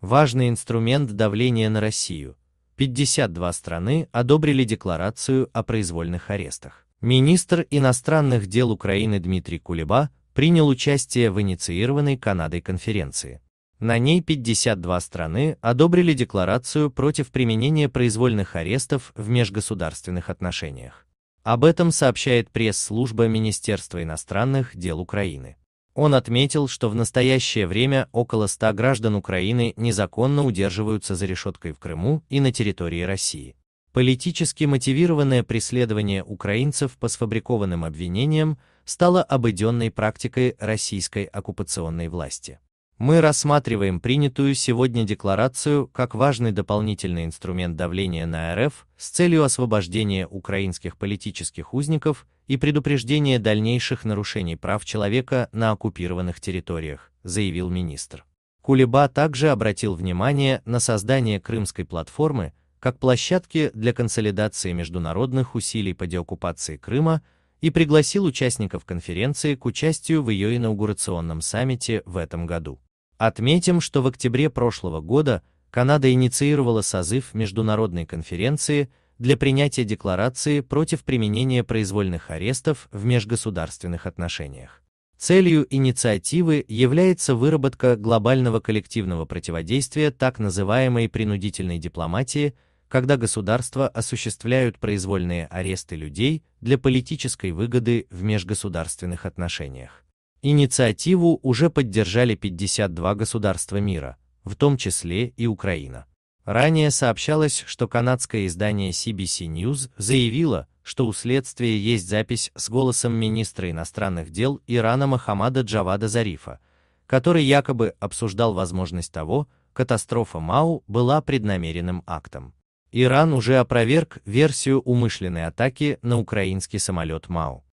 Важный инструмент давления на Россию. 52 страны одобрили декларацию о произвольных арестах. Министр иностранных дел Украины Дмитрий Кулеба принял участие в инициированной Канадой конференции. На ней 52 страны одобрили декларацию против применения произвольных арестов в межгосударственных отношениях. Об этом сообщает пресс-служба Министерства иностранных дел Украины. Он отметил, что в настоящее время около 100 граждан Украины незаконно удерживаются за решеткой в Крыму и на территории России. Политически мотивированное преследование украинцев по сфабрикованным обвинениям стало обыденной практикой российской оккупационной власти. Мы рассматриваем принятую сегодня декларацию как важный дополнительный инструмент давления на РФ с целью освобождения украинских политических узников и предупреждения дальнейших нарушений прав человека на оккупированных территориях, заявил министр. Кулеба также обратил внимание на создание Крымской платформы как площадки для консолидации международных усилий по деоккупации Крыма и пригласил участников конференции к участию в ее инаугурационном саммите в этом году. Отметим, что в октябре прошлого года Канада инициировала созыв международной конференции для принятия декларации против применения произвольных арестов в межгосударственных отношениях. Целью инициативы является выработка глобального коллективного противодействия так называемой принудительной дипломатии, когда государства осуществляют произвольные аресты людей для политической выгоды в межгосударственных отношениях. Инициативу уже поддержали 52 государства мира, в том числе и Украина. Ранее сообщалось, что канадское издание CBC News заявило, что у следствия есть запись с голосом министра иностранных дел Ирана Мохаммада Джавада Зарифа, который якобы обсуждал возможность того, катастрофа Мау была преднамеренным актом. Иран уже опроверг версию умышленной атаки на украинский самолет Мау.